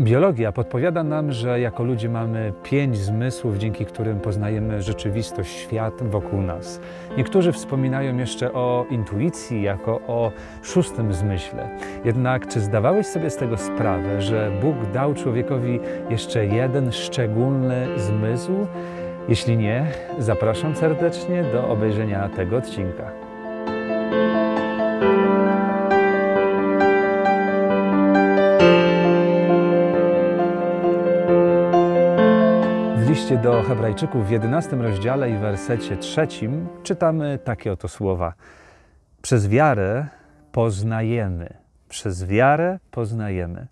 Biologia podpowiada nam, że jako ludzie mamy pięć zmysłów, dzięki którym poznajemy rzeczywistość, świat wokół nas. Niektórzy wspominają jeszcze o intuicji jako o szóstym zmyśle. Jednak czy zdawałeś sobie z tego sprawę, że Bóg dał człowiekowi jeszcze jeden szczególny zmysł? Jeśli nie, zapraszam serdecznie do obejrzenia tego odcinka. liście do Hebrajczyków w 11 rozdziale i wersecie trzecim czytamy takie oto słowa. Przez wiarę poznajemy, przez wiarę poznajemy,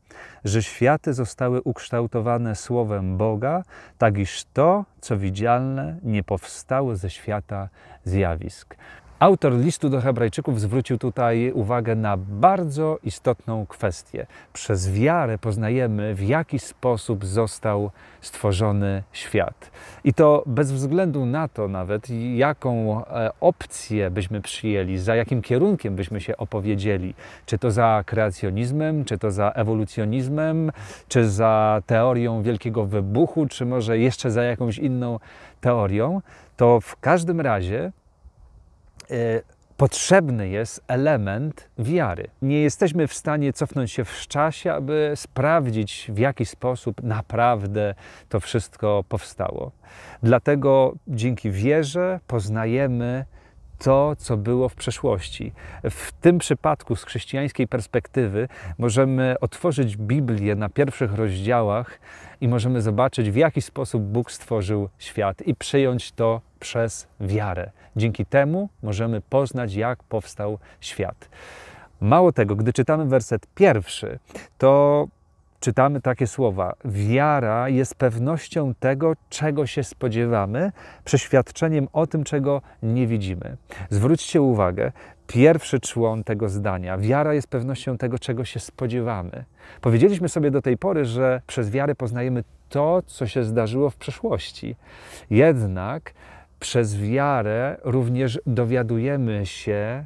że światy zostały ukształtowane słowem Boga, tak iż to, co widzialne, nie powstało ze świata zjawisk. Autor listu do Hebrajczyków zwrócił tutaj uwagę na bardzo istotną kwestię. Przez wiarę poznajemy, w jaki sposób został stworzony świat. I to bez względu na to nawet, jaką e, opcję byśmy przyjęli, za jakim kierunkiem byśmy się opowiedzieli, czy to za kreacjonizmem, czy to za ewolucjonizmem, czy za teorią wielkiego wybuchu, czy może jeszcze za jakąś inną teorią, to w każdym razie Y, potrzebny jest element wiary. Nie jesteśmy w stanie cofnąć się w czasie, aby sprawdzić, w jaki sposób naprawdę to wszystko powstało. Dlatego dzięki wierze poznajemy, to, co było w przeszłości. W tym przypadku, z chrześcijańskiej perspektywy, możemy otworzyć Biblię na pierwszych rozdziałach i możemy zobaczyć, w jaki sposób Bóg stworzył świat i przyjąć to przez wiarę. Dzięki temu możemy poznać, jak powstał świat. Mało tego, gdy czytamy werset pierwszy, to czytamy takie słowa: Wiara jest pewnością tego, czego się spodziewamy, przeświadczeniem o tym, czego nie widzimy. Zwróćcie uwagę, pierwszy człon tego zdania. Wiara jest pewnością tego, czego się spodziewamy. Powiedzieliśmy sobie do tej pory, że przez wiarę poznajemy to, co się zdarzyło w przeszłości. Jednak przez wiarę również dowiadujemy się,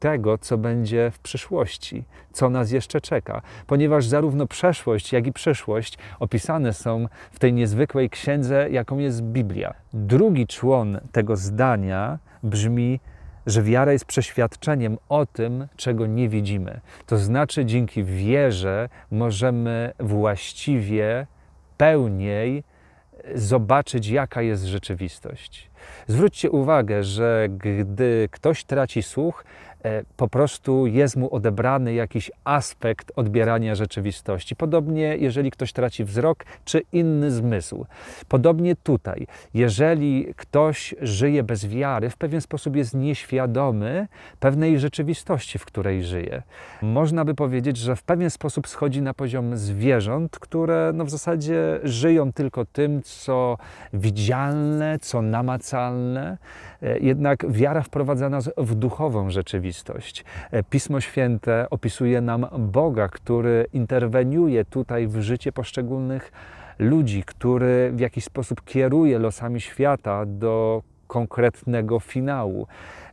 tego, co będzie w przyszłości, co nas jeszcze czeka, ponieważ zarówno przeszłość, jak i przyszłość opisane są w tej niezwykłej księdze, jaką jest Biblia. Drugi człon tego zdania brzmi, że wiara jest przeświadczeniem o tym, czego nie widzimy. To znaczy, dzięki wierze możemy właściwie, pełniej zobaczyć, jaka jest rzeczywistość. Zwróćcie uwagę, że gdy ktoś traci słuch, E, po prostu jest mu odebrany jakiś aspekt odbierania rzeczywistości. Podobnie, jeżeli ktoś traci wzrok czy inny zmysł. Podobnie tutaj, jeżeli ktoś żyje bez wiary, w pewien sposób jest nieświadomy pewnej rzeczywistości, w której żyje. Można by powiedzieć, że w pewien sposób schodzi na poziom zwierząt, które no w zasadzie żyją tylko tym, co widzialne, co namacalne. E, jednak wiara wprowadza nas w duchową rzeczywistość rzeczywistość. E, Pismo Święte opisuje nam Boga, który interweniuje tutaj w życie poszczególnych ludzi, który w jakiś sposób kieruje losami świata do konkretnego finału.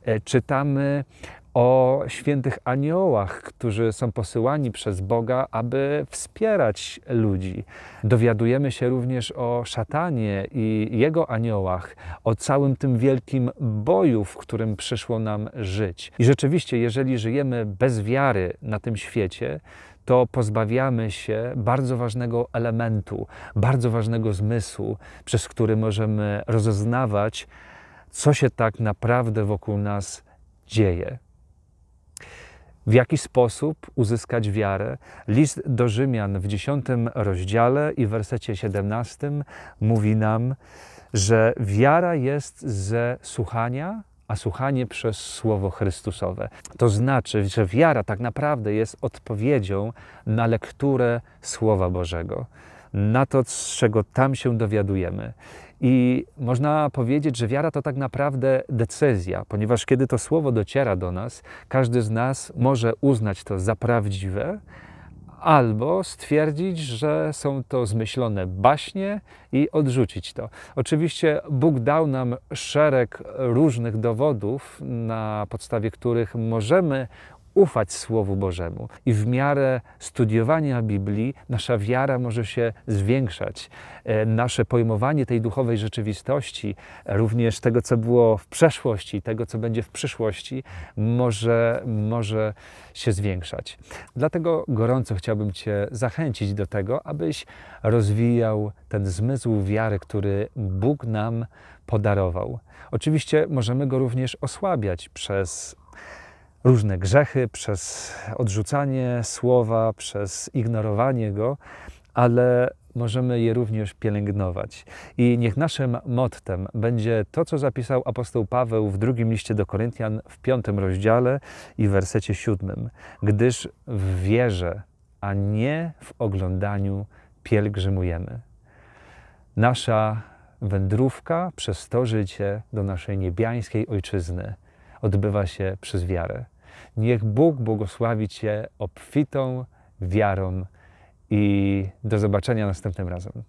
E, Czytamy o świętych aniołach, którzy są posyłani przez Boga, aby wspierać ludzi. Dowiadujemy się również o szatanie i jego aniołach, o całym tym wielkim boju, w którym przyszło nam żyć. I rzeczywiście, jeżeli żyjemy bez wiary na tym świecie, to pozbawiamy się bardzo ważnego elementu, bardzo ważnego zmysłu, przez który możemy rozoznawać, co się tak naprawdę wokół nas dzieje w jaki sposób uzyskać wiarę. List do Rzymian w 10 rozdziale i wersecie 17 mówi nam, że wiara jest ze słuchania, a słuchanie przez Słowo Chrystusowe. To znaczy, że wiara tak naprawdę jest odpowiedzią na lekturę Słowa Bożego na to, z czego tam się dowiadujemy. I można powiedzieć, że wiara to tak naprawdę decyzja, ponieważ kiedy to słowo dociera do nas, każdy z nas może uznać to za prawdziwe, albo stwierdzić, że są to zmyślone baśnie i odrzucić to. Oczywiście Bóg dał nam szereg różnych dowodów, na podstawie których możemy ufać Słowu Bożemu. I w miarę studiowania Biblii nasza wiara może się zwiększać. E, nasze pojmowanie tej duchowej rzeczywistości, również tego, co było w przeszłości, tego, co będzie w przyszłości, może, może się zwiększać. Dlatego gorąco chciałbym Cię zachęcić do tego, abyś rozwijał ten zmysł wiary, który Bóg nam podarował. Oczywiście możemy go również osłabiać przez różne grzechy, przez odrzucanie słowa, przez ignorowanie go, ale możemy je również pielęgnować. I niech naszym mottem będzie to, co zapisał apostoł Paweł w drugim liście do Koryntian w piątym rozdziale i wersecie siódmym. Gdyż w wierze, a nie w oglądaniu pielgrzymujemy. Nasza wędrówka przez to życie do naszej niebiańskiej ojczyzny odbywa się przez wiarę. Niech Bóg błogosławi Cię obfitą wiarą i do zobaczenia następnym razem.